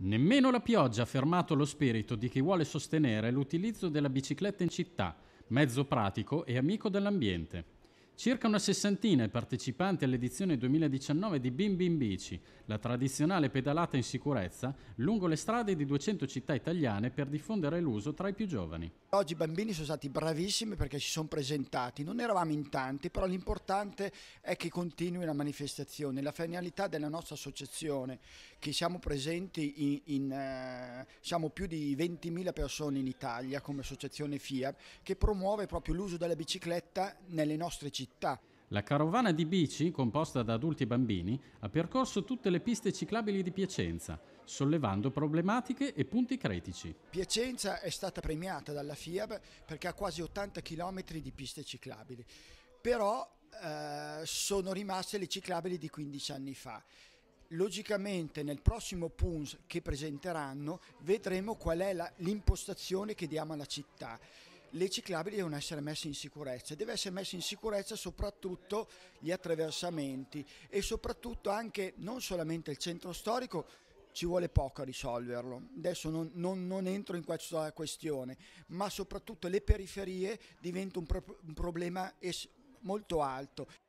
Nemmeno la pioggia ha fermato lo spirito di chi vuole sostenere l'utilizzo della bicicletta in città, mezzo pratico e amico dell'ambiente. Circa una sessantina i partecipanti all'edizione 2019 di Bim Bim Bici, la tradizionale pedalata in sicurezza lungo le strade di 200 città italiane per diffondere l'uso tra i più giovani. Oggi i bambini sono stati bravissimi perché si sono presentati, non eravamo in tanti, però l'importante è che continui la manifestazione, la finalità della nostra associazione, che siamo presenti in, in eh, siamo più di 20.000 persone in Italia come associazione FIA, che promuove proprio l'uso della bicicletta nelle nostre città città. La carovana di bici, composta da adulti e bambini, ha percorso tutte le piste ciclabili di Piacenza, sollevando problematiche e punti critici. Piacenza è stata premiata dalla FIAB perché ha quasi 80 km di piste ciclabili, però eh, sono rimaste le ciclabili di 15 anni fa. Logicamente nel prossimo PUNS che presenteranno vedremo qual è l'impostazione che diamo alla città le ciclabili devono essere messe in sicurezza, deve essere messo in sicurezza soprattutto gli attraversamenti e soprattutto anche non solamente il centro storico, ci vuole poco a risolverlo. Adesso non, non, non, entro in questa questione, ma soprattutto le periferie diventano un, pro- un problema es- molto alto.